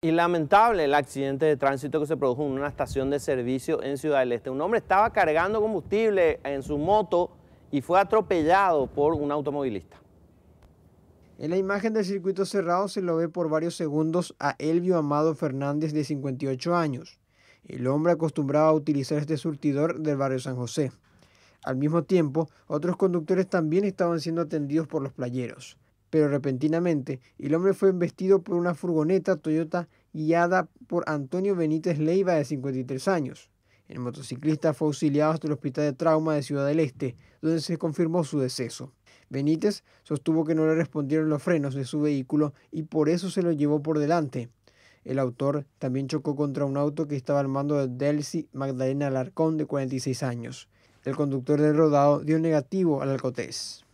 Y lamentable el accidente de tránsito que se produjo en una estación de servicio en Ciudad del Este. Un hombre estaba cargando combustible en su moto y fue atropellado por un automovilista. En la imagen del circuito cerrado se lo ve por varios segundos a Elvio Amado Fernández de 58 años. El hombre acostumbraba a utilizar este surtidor del barrio San José. Al mismo tiempo, otros conductores también estaban siendo atendidos por los playeros pero repentinamente. El hombre fue embestido por una furgoneta Toyota guiada por Antonio Benítez Leiva de 53 años. El motociclista fue auxiliado hasta el Hospital de Trauma de Ciudad del Este, donde se confirmó su deceso. Benítez sostuvo que no le respondieron los frenos de su vehículo y por eso se lo llevó por delante. El autor también chocó contra un auto que estaba al mando de Delcy Magdalena Alarcón, de 46 años. El conductor del rodado dio negativo al alcotés.